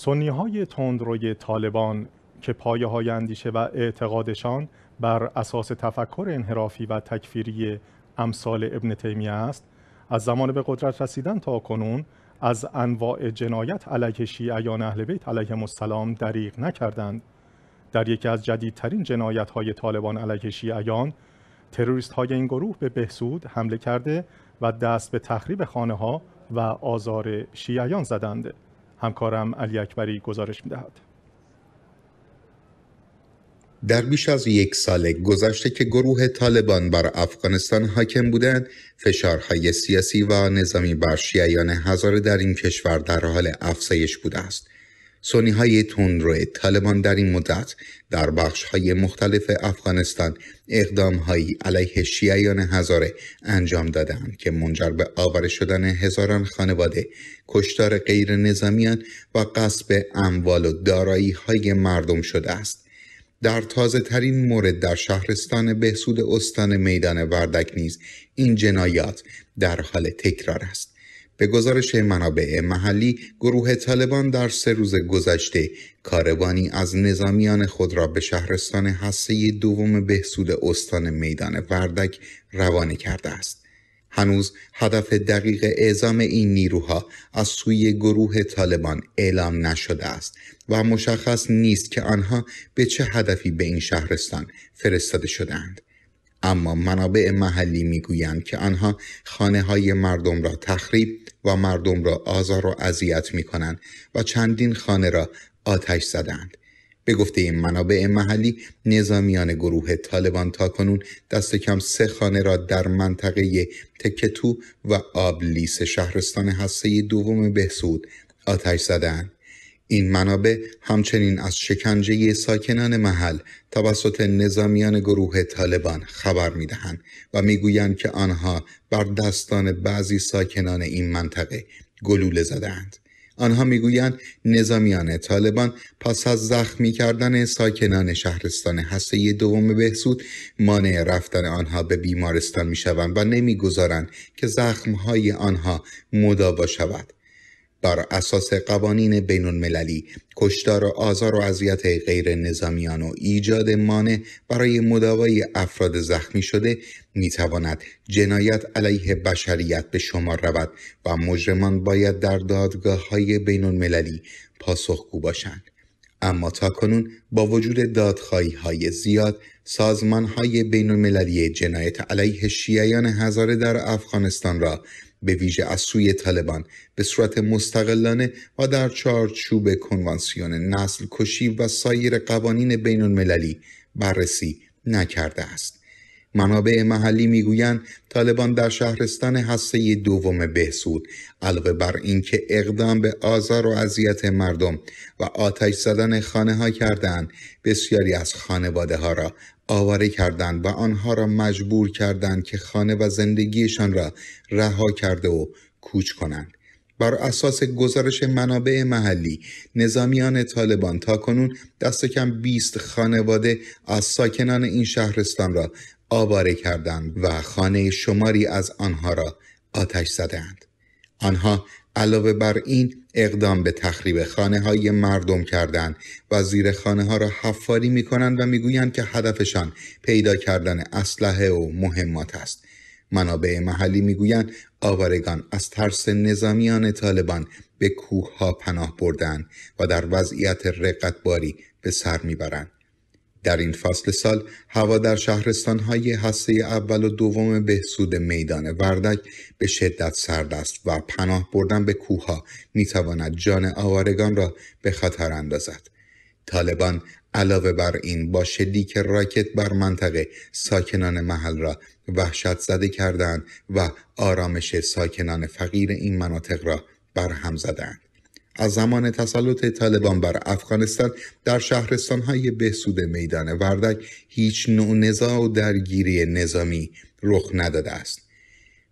سنی های تندروی طالبان که پایه های اندیشه و اعتقادشان بر اساس تفکر انحرافی و تکفیری امثال ابن تیمیه است از زمان به قدرت رسیدن تا کنون از انواع جنایت علیه شیعیان اهل بیت علیه السلام دریغ نکردند در یکی از جدیدترین جنایت های طالبان علیه شیعیان تروریست های این گروه به بهسود حمله کرده و دست به تخریب خانه ها و آزار شیعیان زدند همکارم علی اکبری گزارش میدهد در بیش از یک سال گذشته که گروه طالبان بر افغانستان حاکم بودند فشارهای سیاسی و نظامی بر شیعیان هزاره در این کشور در حال افزایش بوده است سونی های تندرو طالبان در این مدت در بخش های مختلف افغانستان اقدام هایی علیه شیعیان هزاره انجام دادند که منجر به آور شدن هزاران خانواده کشتار غیر نظامیان و قصب اموال و دارایی های مردم شده است در تازه ترین مورد در شهرستان بهسود استان میدان وردک نیز این جنایات در حال تکرار است به گزارش منابع محلی گروه طالبان در سه روز گذشته کاروانی از نظامیان خود را به شهرستان هسته دوم بهسود استان میدان وردک روانه کرده است هنوز هدف دقیق اعزام این نیروها از سوی گروه طالبان اعلام نشده است و مشخص نیست که آنها به چه هدفی به این شهرستان فرستاده شدهاند. اما منابع محلی میگویند که آنها خانه های مردم را تخریب و مردم را آزار و اذیت می کنند و چندین خانه را آتش زدند. به گفته این منابع محلی نظامیان گروه طالبان تا کنون دست کم سه خانه را در منطقه تکتو و آبلیس شهرستان هسته دوم بهسود آتش زدند. این منابع همچنین از شکنجه ساکنان محل توسط نظامیان گروه طالبان خبر میدهند و میگویند که آنها بر دستان بعضی ساکنان این منطقه گلوله زدهاند. آنها میگویند نظامیان طالبان پس از زخمی کردن ساکنان شهرستان هسته دوم بهسود مانع رفتن آنها به بیمارستان میشوند و نمیگذارند که زخمهای آنها مداوا شود بر اساس قوانین بین المللی کشتار و آزار و اذیت غیر نظامیان و ایجاد مانع برای مداوای افراد زخمی شده میتواند جنایت علیه بشریت به شمار رود و مجرمان باید در دادگاه های بین المللی پاسخگو باشند. اما تا کنون با وجود دادخواهی های زیاد سازمان های بین المللی جنایت علیه شیعیان هزاره در افغانستان را به ویژه از سوی طالبان به صورت مستقلانه و در چارچوب کنوانسیون نسل کشی و سایر قوانین بین المللی بررسی نکرده است. منابع محلی میگویند طالبان در شهرستان هسته دوم بهسود علاوه بر اینکه اقدام به آزار و اذیت مردم و آتش زدن خانه ها کردند بسیاری از خانواده ها را آواره کردند و آنها را مجبور کردند که خانه و زندگیشان را رها کرده و کوچ کنند بر اساس گزارش منابع محلی نظامیان طالبان تا کنون دست کم 20 خانواده از ساکنان این شهرستان را آواره کردند و خانه شماری از آنها را آتش زدند آنها علاوه بر این اقدام به تخریب خانه های مردم کردند و زیر خانه ها را حفاری می کنند و میگویند که هدفشان پیدا کردن اسلحه و مهمات است منابع محلی میگویند آوارگان از ترس نظامیان طالبان به کوه ها پناه بردن و در وضعیت رقتباری به سر میبرند در این فصل سال هوا در شهرستانهای هسته اول و دوم بهسود میدان وردک به شدت سرد است و پناه بردن به کوهها میتواند جان آوارگان را به خطر اندازد طالبان علاوه بر این با شلیک راکت بر منطقه ساکنان محل را وحشت زده کردند و آرامش ساکنان فقیر این مناطق را برهم زدند از زمان تسلط طالبان بر افغانستان در شهرستان های بهسود میدان وردک هیچ نوع نزاع و درگیری نظامی رخ نداده است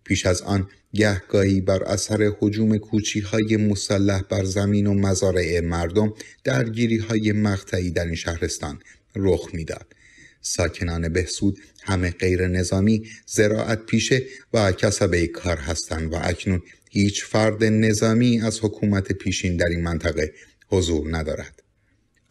پیش از آن گهگاهی بر اثر حجوم کوچی های مسلح بر زمین و مزارع مردم درگیری های مقطعی در این شهرستان رخ میداد ساکنان بهسود همه غیر نظامی زراعت پیشه و کسبه کار هستند و اکنون هیچ فرد نظامی از حکومت پیشین در این منطقه حضور ندارد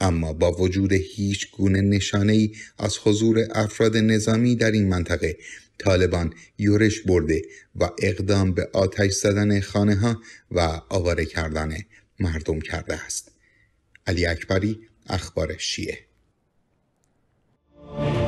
اما با وجود هیچ گونه نشانه ای از حضور افراد نظامی در این منطقه طالبان یورش برده و اقدام به آتش زدن خانه ها و آواره کردن مردم کرده است علی اکبری اخبار شیعه Thank